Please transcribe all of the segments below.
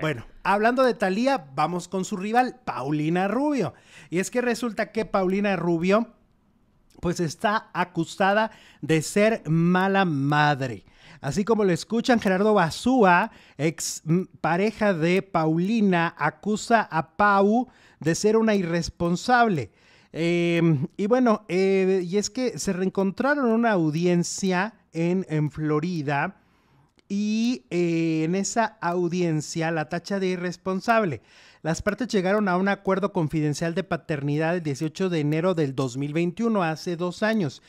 Bueno. hablando de Thalía, vamos con su rival, Paulina Rubio. Y es que resulta que Paulina Rubio, pues está acusada de ser mala madre. Así como lo escuchan, Gerardo Basúa, ex mm, pareja de Paulina, acusa a Pau de ser una irresponsable. Em, y bueno, eh, y es que se reencontraron una audiencia en Florida y eh, en esa audiencia la tacha de irresponsable. Las partes llegaron a un acuerdo confidencial de paternidad el 18 de enero del 2021, hace dos años.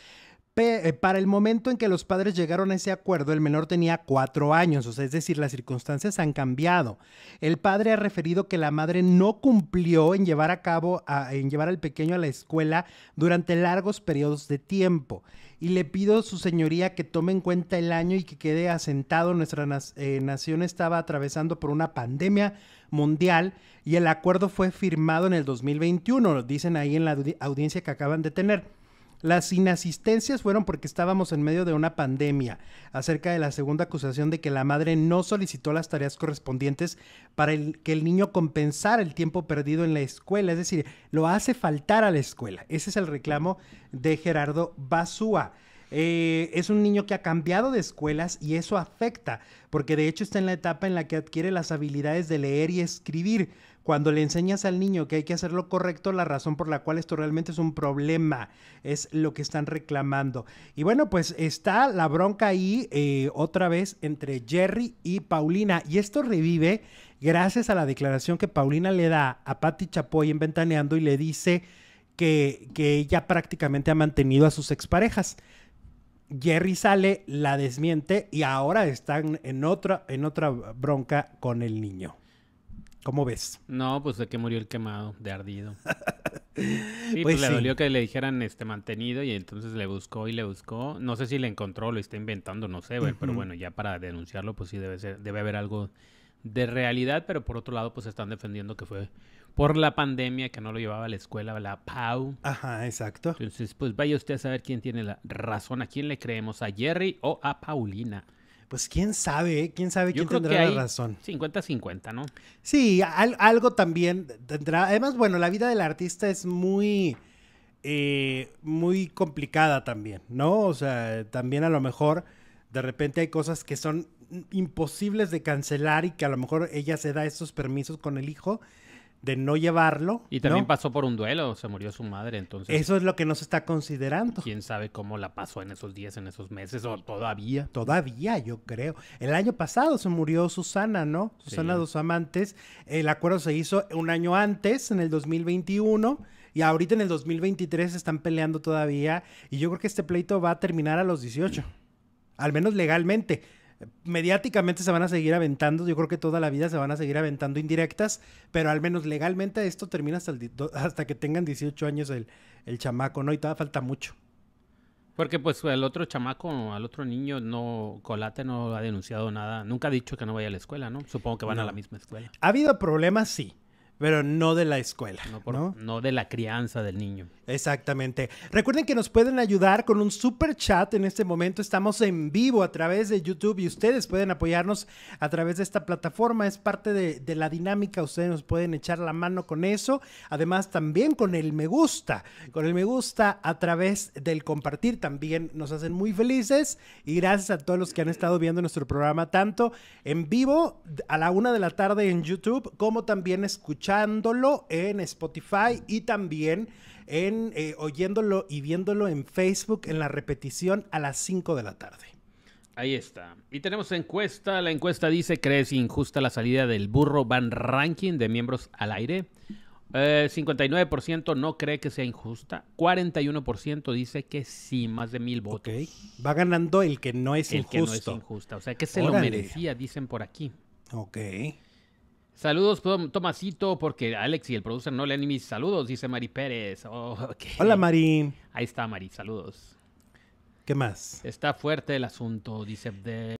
Eh, para el momento en que los padres llegaron a ese acuerdo, el menor tenía cuatro años, o sea, es decir, las circunstancias han cambiado. El padre ha referido que la madre no cumplió en llevar a cabo, en llevar al pequeño a la escuela durante largos periodos de tiempo. Y le pido a su señoría que tome en cuenta el año y que quede asentado. Nuestra eh, nación estaba atravesando por una pandemia mundial y el acuerdo fue firmado en el 2021, lo dicen ahí en la audiencia que acaban de tener. Las inasistencias fueron porque estábamos en medio de una pandemia, acerca de la segunda acusación de que la madre no solicitó las tareas correspondientes para que el niño compensara el tiempo perdido en la escuela, es decir, lo hace faltar a la escuela. Ese es el reclamo de Gerardo Basúa. Eh, es un niño que ha cambiado de escuelas y eso afecta, porque de hecho está en la etapa en la que adquiere las habilidades de leer y escribir. Cuando le enseñas al niño que hay que hacer lo correcto, la razón por la cual esto realmente es un problema es lo que están reclamando. Y bueno, pues está la bronca ahí eh, otra vez entre Jerry y Paulina. Y esto revive gracias a la declaración que Paulina le da a Patti Chapoy en Ventaneando y le dice que, que ella prácticamente ha mantenido a sus exparejas. Jerry sale, la desmiente y ahora están en otra, en otra bronca con el niño. ¿Cómo ves? No, pues de que murió el quemado, de ardido. sí, pues, pues le dolió que le dijeran este mantenido y entonces le buscó y le buscó. No sé si le encontró, lo está inventando, no sé, pero bueno, ya para denunciarlo, pues sí debe ser, debe haber algo de realidad, pero por otro lado, pues están defendiendo que fue por la pandemia que no lo llevaba a la escuela, la PAU. Ajá, exacto. Entonces, pues vaya usted a saber quién tiene la razón, a quién le creemos, a Jerry o a Paulina. Pues quién sabe, eh? quién sabe Yo quién creo tendrá que hay razón. 50-50, ¿no? Sí, algo también tendrá. Además, bueno, la vida del artista es muy, eh, muy complicada también, ¿no? O sea, también a lo mejor de repente hay cosas que son imposibles de cancelar y que a lo mejor ella se da esos permisos con el hijo de no llevarlo. Y también pasó por un duelo, se murió su madre, entonces... Eso es lo que no se está considerando. ¿Quién sabe cómo la pasó en esos días, en esos meses o todavía? Todavía, yo creo. El año pasado se murió Susana, ¿no? Susana Dos Amantes. El acuerdo se hizo un año antes, en el 2021. Y ahorita en el 2023 se están peleando todavía. Y yo creo que este pleito va a terminar a los 18 al menos legalmente. Mediáticamente se van a seguir aventando, yo creo que toda la vida se van a seguir aventando indirectas, pero al menos legalmente esto termina hasta, que tengan 18 años el, chamaco, ¿no? Y todavía falta mucho. Porque pues el otro chamaco, al otro niño, no, Colate no ha denunciado nada, nunca ha dicho que no vaya a la escuela, ¿no? Supongo que van a la misma escuela. Ha habido problemas, sí, pero no de la escuela. ¿no? no de la crianza del niño. Exactamente. Recuerden que nos pueden ayudar con un super chat en este momento. Estamos en vivo a través de YouTube y ustedes pueden apoyarnos a través de esta plataforma. Es parte de, la dinámica. Ustedes nos pueden echar la mano con eso. Además, también con el me gusta. Con el me gusta a través del compartir también nos hacen muy felices. Y gracias a todos los que han estado viendo nuestro programa, tanto en vivo a la una de la tarde en YouTube, como también escuchándolo en Spotify y también en, eh, oyéndolo y viéndolo en Facebook en la repetición a las 5 de la tarde. Ahí está. Y tenemos encuesta. La encuesta dice, ¿crees injusta la salida del burro van ranking de miembros al aire? 59% eh, no cree que sea injusta. 41% dice que sí, más de mil votos. Va ganando el que no es el injusto. El que no es injusta. O sea, que se lo merecía, dicen por aquí. Ok. Saludos, Tomasito, porque Alex y el productor no leen mis saludos, dice Mari Pérez. Oh, Hola, Mari. Ahí está, Mari, saludos. ¿Qué más? Está fuerte el asunto, dice de